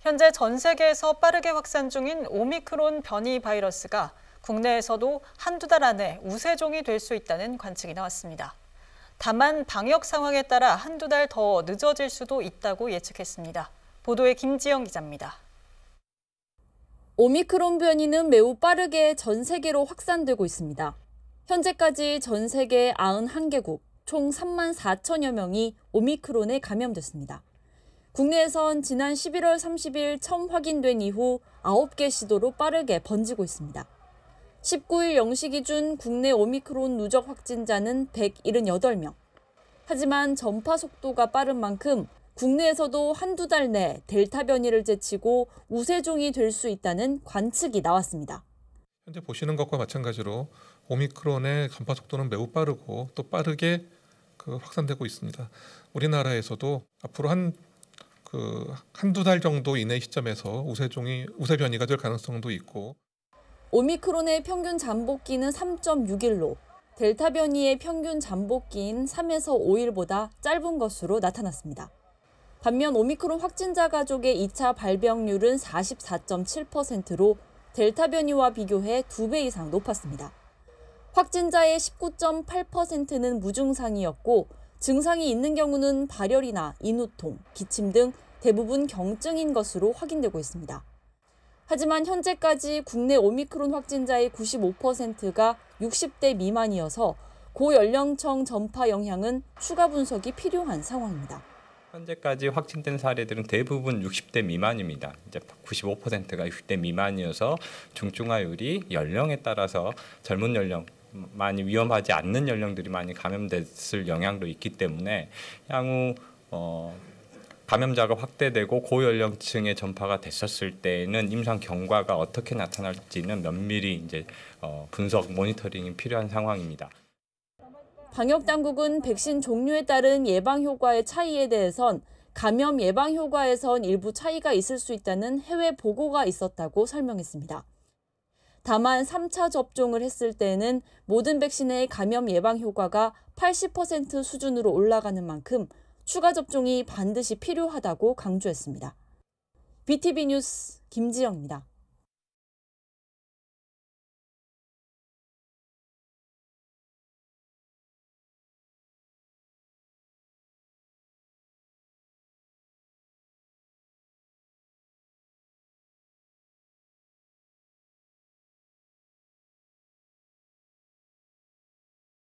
현재 전 세계에서 빠르게 확산 중인 오미크론 변이 바이러스가 국내에서도 한두 달 안에 우세종이 될 수 있다는 관측이 나왔습니다. 다만 방역 상황에 따라 한두 달 더 늦어질 수도 있다고 예측했습니다. 보도에 김지영 기자입니다. 오미크론 변이는 매우 빠르게 전 세계로 확산되고 있습니다. 현재까지 전 세계 91개국 총 3만 4천여 명이 오미크론에 감염됐습니다. 국내에선 지난 11월 30일 처음 확인된 이후 9개 시도로 빠르게 번지고 있습니다. 19일 0시 기준 국내 오미크론 누적 확진자는 178명. 하지만 전파 속도가 빠른 만큼 국내에서도 한두 달 내 델타 변이를 제치고 우세종이 될 수 있다는 관측이 나왔습니다. 현재 보시는 것과 마찬가지로 오미크론의 전파 속도는 매우 빠르고 또 빠르게 그 확산되고 있습니다. 우리나라에서도 앞으로 한그 한 두 달 정도 이내 시점에서 우세종이 우세 변이가 될 가능성도 있고 오미크론의 평균 잠복기는 3.6일로 델타 변이의 평균 잠복기인 3에서 5일보다 짧은 것으로 나타났습니다. 반면 오미크론 확진자 가족의 2차 발병률은 44.7%로 델타 변이와 비교해 2배 이상 높았습니다. 확진자의 19.8%는 무증상이었고 증상이 있는 경우는 발열이나 인후통, 기침 등 대부분 경증인 것으로 확인되고 있습니다. 하지만 현재까지 국내 오미크론 확진자의 95%가 60대 미만이어서 고연령층 전파 영향은 추가 분석이 필요한 상황입니다. 현재까지 확진된 사례들은 대부분 60대 미만입니다. 이제 95%가 60대 미만이어서 중증화율이 연령에 따라서 젊은 연령 많이 위험하지 않는 연령들이 많이 감염됐을 영향도 있기 때문에 향후 어, 감염자가 확대되고 고연령층의 전파가 됐었을 때에는 임상 경과가 어떻게 나타날지는 면밀히 이제 어, 분석 모니터링이 필요한 상황입니다. 방역 당국은 백신 종류에 따른 예방 효과의 차이에 대해선 감염 예방 효과에선 일부 차이가 있을 수 있다는 해외 보고가 있었다고 설명했습니다. 다만 3차 접종을 했을 때는 모든 백신의 감염 예방 효과가 80% 수준으로 올라가는 만큼 추가 접종이 반드시 필요하다고 강조했습니다. BTV 뉴스 김지영입니다.